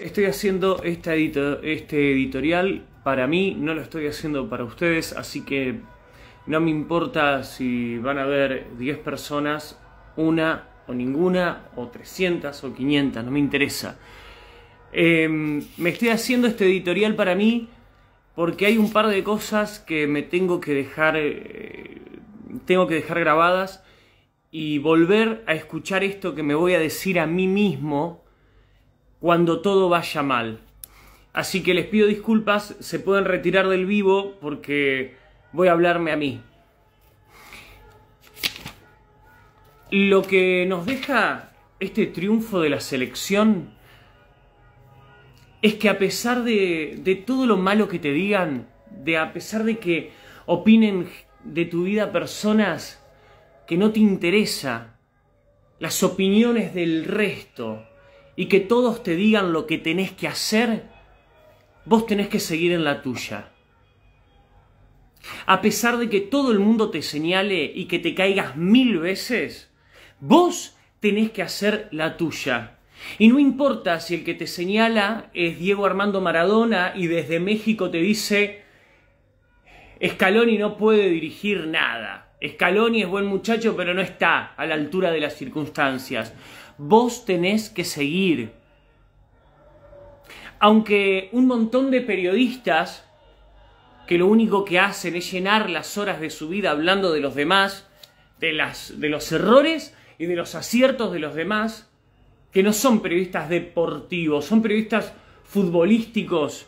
estoy haciendo este editorial para mí, no lo estoy haciendo para ustedes, así que no me importa si van a ver 10 personas, una o ninguna, o 300 o 500, no me interesa. Em, me estoy haciendo este editorial para mí porque hay un par de cosas que me tengo que dejar, eh, tengo que dejar grabadas y volver a escuchar esto que me voy a decir a mí mismo cuando todo vaya mal. Así que les pido disculpas, se pueden retirar del vivo porque voy a hablarme a mí. Lo que nos deja este triunfo de la selección es que a pesar de, de todo lo malo que te digan, de a pesar de que opinen de tu vida personas que no te interesa, las opiniones del resto, y que todos te digan lo que tenés que hacer, vos tenés que seguir en la tuya. A pesar de que todo el mundo te señale y que te caigas mil veces, vos tenés que hacer la tuya. Y no importa si el que te señala es Diego Armando Maradona y desde México te dice, "Escaloni no puede dirigir nada. Escaloni es buen muchacho pero no está a la altura de las circunstancias vos tenés que seguir. Aunque un montón de periodistas que lo único que hacen es llenar las horas de su vida hablando de los demás, de, las, de los errores y de los aciertos de los demás, que no son periodistas deportivos, son periodistas futbolísticos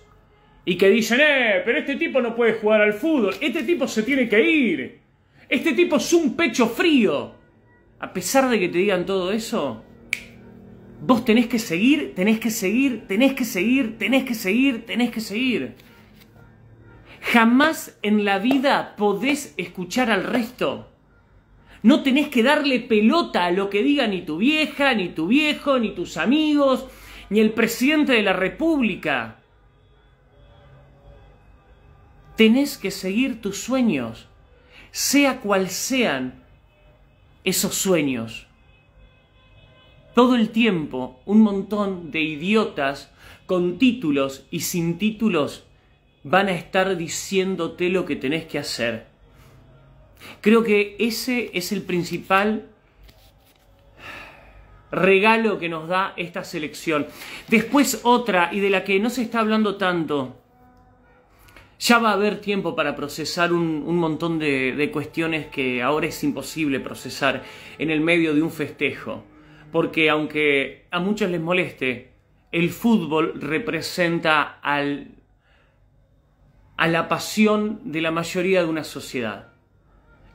y que dicen, eh, pero este tipo no puede jugar al fútbol, este tipo se tiene que ir, este tipo es un pecho frío. A pesar de que te digan todo eso, Vos tenés que seguir, tenés que seguir, tenés que seguir, tenés que seguir, tenés que seguir. Jamás en la vida podés escuchar al resto. No tenés que darle pelota a lo que diga ni tu vieja, ni tu viejo, ni tus amigos, ni el presidente de la República. Tenés que seguir tus sueños, sea cual sean esos sueños todo el tiempo un montón de idiotas con títulos y sin títulos van a estar diciéndote lo que tenés que hacer. Creo que ese es el principal regalo que nos da esta selección. Después otra, y de la que no se está hablando tanto, ya va a haber tiempo para procesar un, montón de cuestiones que ahora es imposible procesar en el medio de un festejo porque aunque a muchos les moleste, el fútbol representa a la pasión de la mayoría de una sociedad.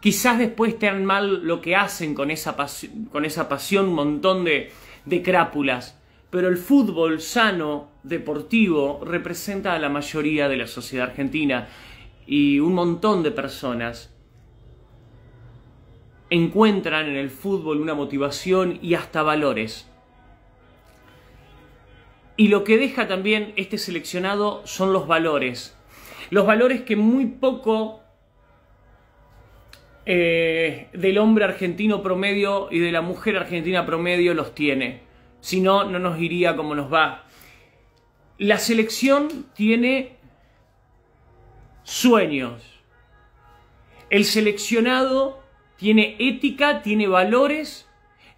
Quizás después te mal lo que hacen con esa, pasión, un montón de, de crápulas, pero el fútbol sano, deportivo, representa a la mayoría de la sociedad argentina y un montón de personas encuentran en el fútbol una motivación y hasta valores. Y lo que deja también este seleccionado son los valores. Los valores que muy poco eh, del hombre argentino promedio y de la mujer argentina promedio los tiene. Si no, no nos iría como nos va. La selección tiene sueños. El seleccionado tiene ética, tiene valores,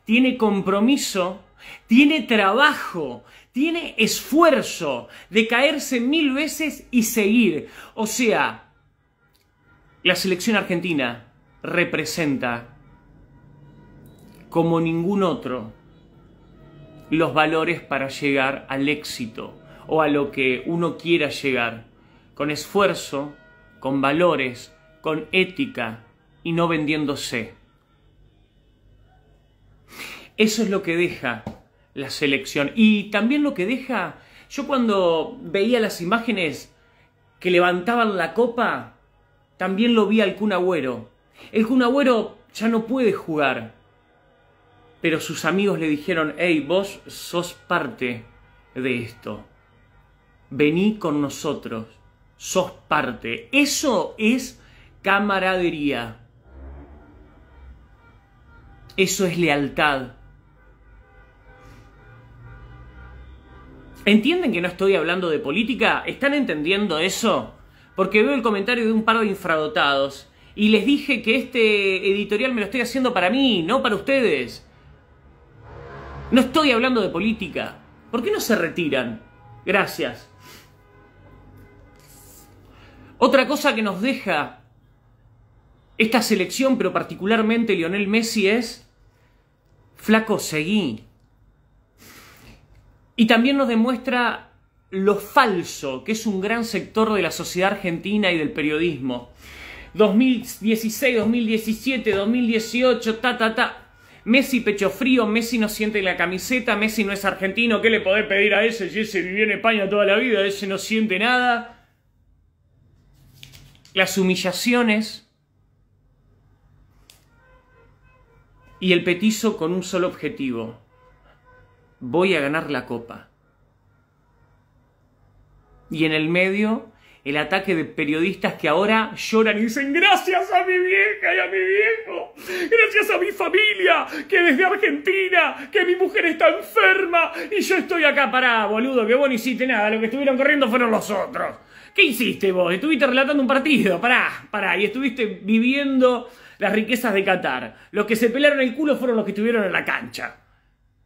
tiene compromiso, tiene trabajo, tiene esfuerzo de caerse mil veces y seguir. O sea, la selección argentina representa como ningún otro los valores para llegar al éxito o a lo que uno quiera llegar, con esfuerzo, con valores, con ética, y no vendiéndose. Eso es lo que deja la selección. Y también lo que deja, yo cuando veía las imágenes que levantaban la copa, también lo vi al Kun El Kun ya no puede jugar. Pero sus amigos le dijeron, hey, vos sos parte de esto. Vení con nosotros. Sos parte. Eso es camaradería. Eso es lealtad. ¿Entienden que no estoy hablando de política? ¿Están entendiendo eso? Porque veo el comentario de un par de infradotados y les dije que este editorial me lo estoy haciendo para mí, no para ustedes. No estoy hablando de política. ¿Por qué no se retiran? Gracias. Otra cosa que nos deja esta selección, pero particularmente Lionel Messi, es flaco, seguí. Y también nos demuestra lo falso, que es un gran sector de la sociedad argentina y del periodismo. 2016, 2017, 2018, ta, ta, ta. Messi pecho frío, Messi no siente la camiseta, Messi no es argentino, ¿qué le podés pedir a ese si ese vivió en España toda la vida, ese no siente nada? Las humillaciones, y el petizo con un solo objetivo. Voy a ganar la copa. Y en el medio, el ataque de periodistas que ahora lloran y dicen gracias a mi vieja y a mi viejo, gracias a mi familia, que desde Argentina, que mi mujer está enferma y yo estoy acá pará, boludo, que vos no hiciste nada, lo que estuvieron corriendo fueron los otros. ¿Qué hiciste vos? Estuviste relatando un partido, pará, pará, y estuviste viviendo las riquezas de Qatar. Los que se pelaron el culo fueron los que estuvieron en la cancha.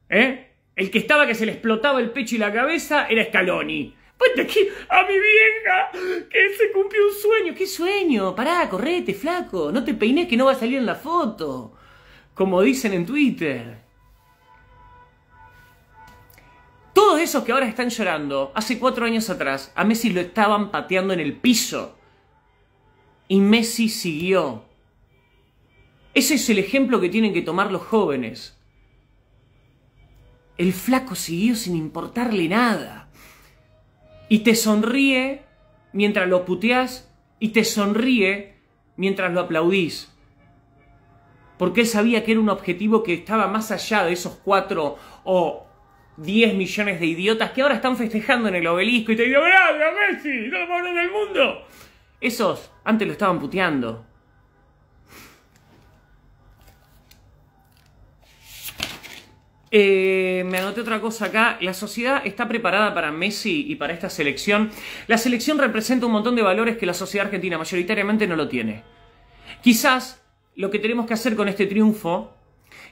¿Eh? El que estaba que se le explotaba el pecho y la cabeza era Scaloni. ¡Puente aquí a mi vieja que se cumplió un sueño. ¿Qué sueño? Pará, correte, flaco. No te peines que no va a salir en la foto. Como dicen en Twitter. Todos esos que ahora están llorando, hace cuatro años atrás, a Messi lo estaban pateando en el piso. Y Messi siguió. Ese es el ejemplo que tienen que tomar los jóvenes. El flaco siguió sin importarle nada. Y te sonríe mientras lo puteás y te sonríe mientras lo aplaudís. Porque él sabía que era un objetivo que estaba más allá de esos cuatro o diez millones de idiotas que ahora están festejando en el obelisco y te digo ¡Gracias, Messi! ¡No lo en del mundo! Esos antes lo estaban puteando. Eh, me anoté otra cosa acá. La sociedad está preparada para Messi y para esta selección. La selección representa un montón de valores que la sociedad argentina mayoritariamente no lo tiene. Quizás lo que tenemos que hacer con este triunfo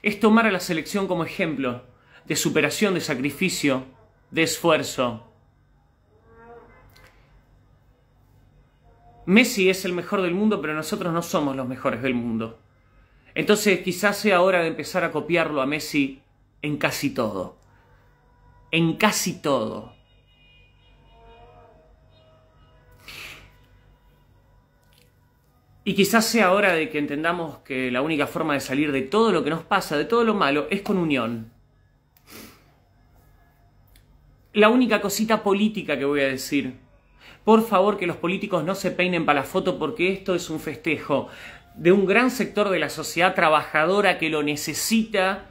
es tomar a la selección como ejemplo de superación, de sacrificio, de esfuerzo. Messi es el mejor del mundo, pero nosotros no somos los mejores del mundo. Entonces quizás sea hora de empezar a copiarlo a Messi en casi todo. En casi todo. Y quizás sea hora de que entendamos que la única forma de salir de todo lo que nos pasa, de todo lo malo, es con unión. La única cosita política que voy a decir. Por favor que los políticos no se peinen para la foto porque esto es un festejo de un gran sector de la sociedad trabajadora que lo necesita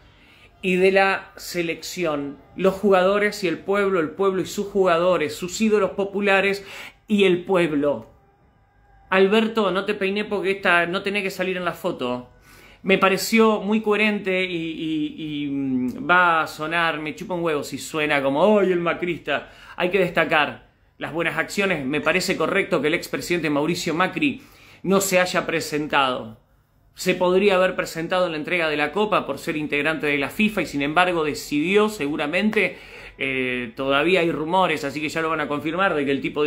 y de la selección, los jugadores y el pueblo, el pueblo y sus jugadores, sus ídolos populares y el pueblo. Alberto, no te peiné porque esta no tenés que salir en la foto. Me pareció muy coherente y, y mm, va a sonar, me chupa un huevo si suena como, hoy el macrista! Hay que destacar las buenas acciones. Me parece correcto que el expresidente Mauricio Macri no se haya presentado se podría haber presentado en la entrega de la Copa por ser integrante de la FIFA y sin embargo decidió seguramente, eh, todavía hay rumores, así que ya lo van a confirmar, de que el tipo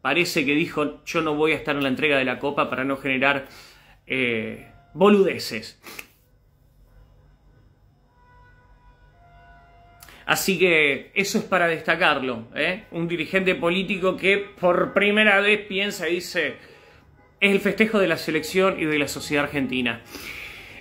parece que dijo yo no voy a estar en la entrega de la Copa para no generar eh, boludeces. Así que eso es para destacarlo, ¿eh? un dirigente político que por primera vez piensa y dice es el festejo de la selección y de la sociedad argentina.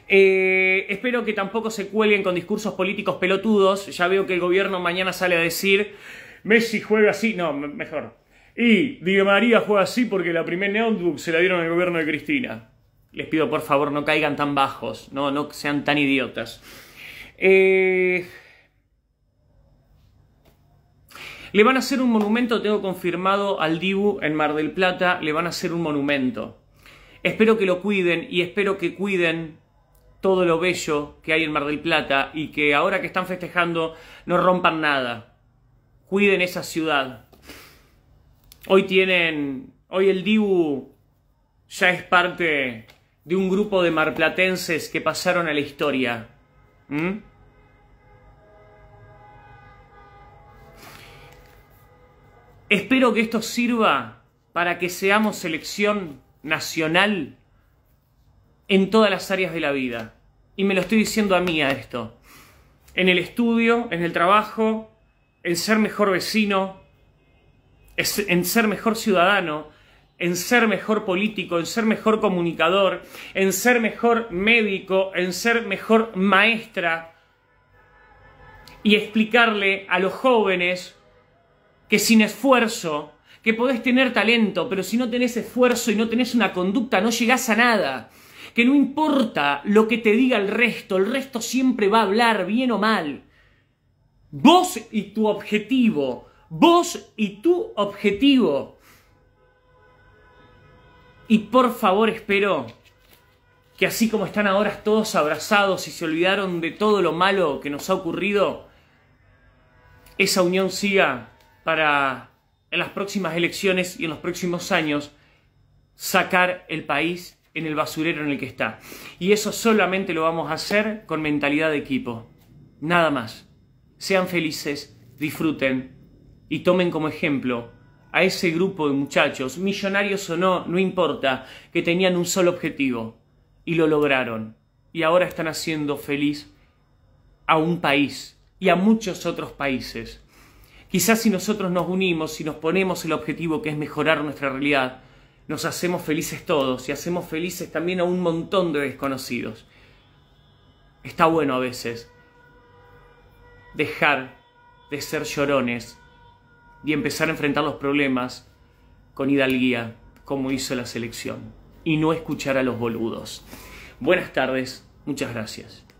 Eh, espero que tampoco se cuelguen con discursos políticos pelotudos. Ya veo que el gobierno mañana sale a decir, Messi juega así, no, mejor. Y Di María juega así porque la primera notebook se la dieron al gobierno de Cristina. Les pido por favor no caigan tan bajos, no, no sean tan idiotas. Eh... Le van a hacer un monumento, tengo confirmado al Dibu en Mar del Plata, le van a hacer un monumento. Espero que lo cuiden y espero que cuiden todo lo bello que hay en Mar del Plata y que ahora que están festejando no rompan nada. Cuiden esa ciudad. Hoy tienen, hoy el Dibu ya es parte de un grupo de marplatenses que pasaron a la historia. ¿Mm? Espero que esto sirva para que seamos selección nacional en todas las áreas de la vida. Y me lo estoy diciendo a mí a esto. En el estudio, en el trabajo, en ser mejor vecino, en ser mejor ciudadano, en ser mejor político, en ser mejor comunicador, en ser mejor médico, en ser mejor maestra y explicarle a los jóvenes que sin esfuerzo, que podés tener talento, pero si no tenés esfuerzo y no tenés una conducta, no llegás a nada. Que no importa lo que te diga el resto, el resto siempre va a hablar bien o mal. Vos y tu objetivo, vos y tu objetivo. Y por favor espero que así como están ahora todos abrazados y se olvidaron de todo lo malo que nos ha ocurrido, esa unión siga para en las próximas elecciones y en los próximos años sacar el país en el basurero en el que está. Y eso solamente lo vamos a hacer con mentalidad de equipo. Nada más. Sean felices, disfruten y tomen como ejemplo a ese grupo de muchachos, millonarios o no, no importa, que tenían un solo objetivo y lo lograron. Y ahora están haciendo feliz a un país y a muchos otros países. Quizás si nosotros nos unimos, si nos ponemos el objetivo que es mejorar nuestra realidad, nos hacemos felices todos y hacemos felices también a un montón de desconocidos. Está bueno a veces dejar de ser llorones y empezar a enfrentar los problemas con hidalguía, como hizo la selección, y no escuchar a los boludos. Buenas tardes, muchas gracias.